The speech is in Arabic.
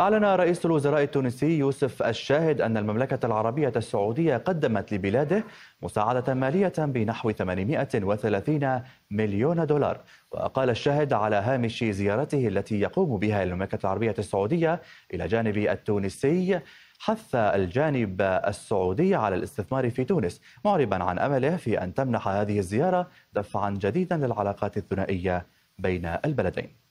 أعلن رئيس الوزراء التونسي يوسف الشاهد أن المملكة العربية السعودية قدمت لبلاده مساعدة مالية بنحو 830 مليون دولار وقال الشاهد على هامش زيارته التي يقوم بها المملكة العربية السعودية إلى جانب التونسي حث الجانب السعودي على الاستثمار في تونس معربا عن أمله في أن تمنح هذه الزيارة دفعا جديدا للعلاقات الثنائية بين البلدين